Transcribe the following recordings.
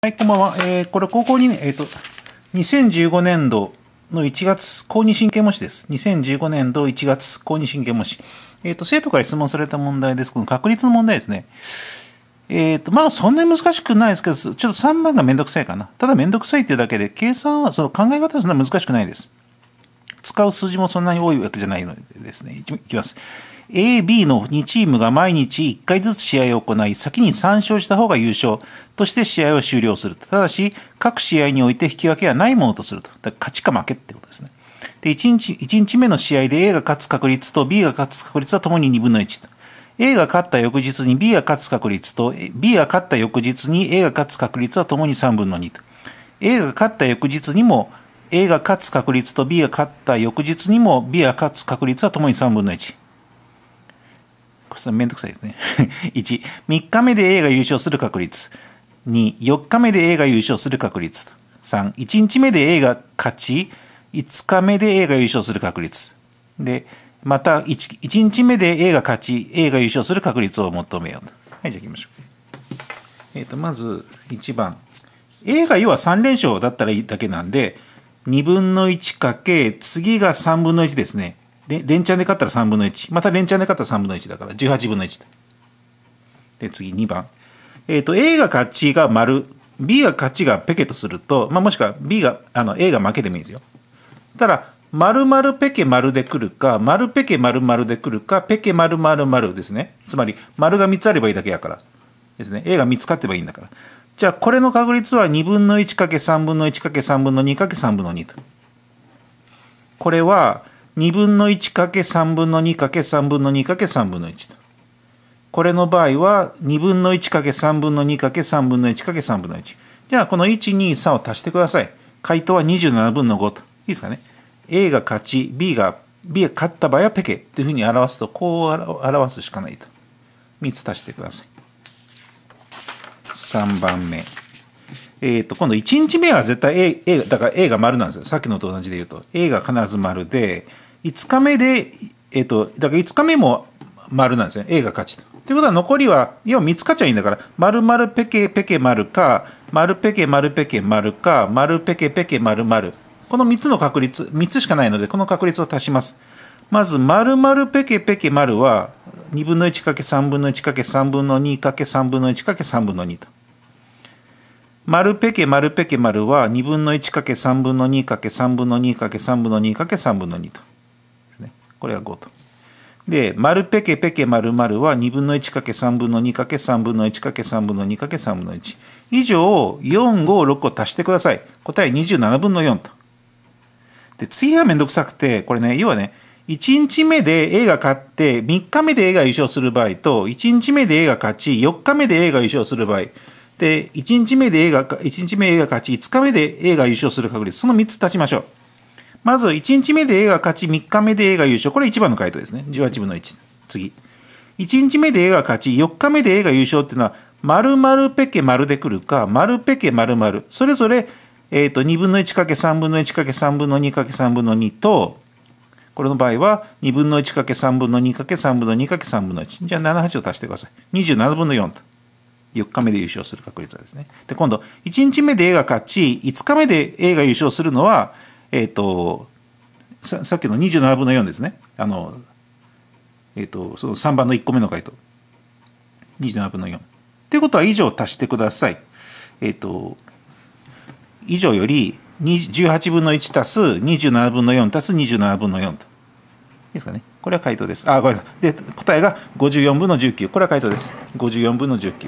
はい、こんばんは。えー、これ、高校2年、えっ、ー、と、2015年度の1月、公認神経模試です。2015年度1月、公認神経模試。えっ、ー、と、生徒から質問された問題です。この確率の問題ですね。えっ、ー、と、まあ、そんなに難しくないですけど、ちょっと3番がめんどくさいかな。ただめんどくさいっていうだけで、計算は、その考え方はそんな難しくないです。扱う数字もそんなに多いわけじゃないのでですね、いきます。A、B の2チームが毎日1回ずつ試合を行い、先に3勝した方が優勝として試合を終了する。と。ただし、各試合において引き分けはないものとすると。勝ちか負けってことですね。で、1日、1日目の試合で A が勝つ確率と B が勝つ確率はともに2分の1と。A が勝った翌日に B が勝つ確率と、B が勝った翌日に A が勝つ確率はともに3分の2と。A が勝った翌日にも A が勝つ確率と B が勝った翌日にも B が勝つ確率はともに3分の1。これめんどくさいですね。1、3日目で A が優勝する確率。2、4日目で A が優勝する確率。3、1日目で A が勝ち、5日目で A が優勝する確率。で、また 1, 1日目で A が勝ち、A が優勝する確率を求めようと。はい、じゃあ行きましょう。えっ、ー、と、まず1番。A が要は3連勝だったらいいだけなんで、2分の1かけ、次が3分の1ですね。連チャンで勝ったら3分の1。また連チャンで勝ったら3分の1だから、18分の1。で、次2番。えっ、ー、と、A が勝ちが丸、B が勝ちがペケとすると、まあ、もしくは B が、あの、A が負けでもいいですよ。ただ、丸○ペケ丸で来るか、丸ペケ丸○で来るか、ペケ丸○丸ですね。つまり、丸が3つあればいいだけやから。ですね。A が3つ勝ってばいいんだから。じゃあこれの確率は2分の1かけ3分の1かけ3分の2かけ3分の2と。これは2分の1かけ3分の2かけ3分の2かけ3分の1と。これの場合は2分の1け3分の2かけ3分の1かけ3分の1。じゃあこの1、2、3を足してください。回答は27分の5と。いいですかね。A が勝ち、B が、B が勝った場合はペケというふうに表すと、こう表すしかないと。3つ足してください。3番目。えー、と今度1日目は絶対 A, A だから A が丸なんですよさっきのと同じで言うと A が必ず丸で5日目で、えー、とだから5日目も丸なんですよ A が勝ちと。ということは残りは要は見つかっちゃいいんだから丸丸ペケペケ丸か丸ペケ丸ペケ丸か丸ペケペケ丸丸この3つの確率3つしかないのでこの確率を足します。まず、丸々ペケペケ丸は、2分の1かけ3分の1かけ3分の2かけ3分の1かけ3分の2と。丸ペケ丸ペケ丸は2分の1かけ3分の2かけ3分の2かけ3分の2かけ3分の2と。ですね。これが5と。で、丸ペケペケ丸丸は2分の1かけ3分の2かけ3分の1かけ3分の2かけ3分の1。以上、4、5、6を足してください。答え27分の4と。で、次はめんどくさくて、これね、要はね、1日目で A が勝って3日目で A が優勝する場合と1日目で A が勝ち4日目で A が優勝する場合で1日目で A が1日目 A が勝ち5日目で A が優勝する確率その3つ足しましょうまず1日目で A が勝ち3日目で A が優勝これ1番の回答ですね18分の1次1日目で A が勝ち4日目で A が優勝っていうのは〇〇ペケ丸でくるか〇ペケ〇々それぞれえっ、ー、と、2分の1かけ3分の1かけ3分の2かけ3分の2と、これの場合は、2分の1かけ3分の2かけ3分の2かけ3分の1。じゃあ78を足してください。27分の4と。4日目で優勝する確率はですね。で、今度、1日目で A が勝ち、5日目で A が優勝するのは、えっ、ー、とさ、さっきの27分の4ですね。あの、えっ、ー、と、その3番の1個目の回答。27分の4。ということは、以上足してください。えっ、ー、と、以上より18分の1足す27分の4足す27分の4と。いですかね。これは回答です。あ、ごめんなさい。で、答えが54分の19。これは回答です。54分の19。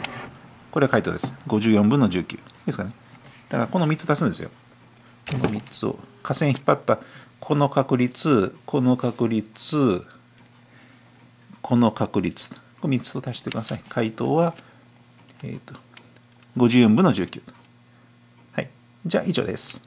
これは回答です。54分の19。いいですかね。だからこの3つ足すんですよ。この3つを。下線引っ張った。この確率、この確率、この確率。これ3つと足してください。回答は、えっ、ー、と、54分の19。はい。じゃあ以上です。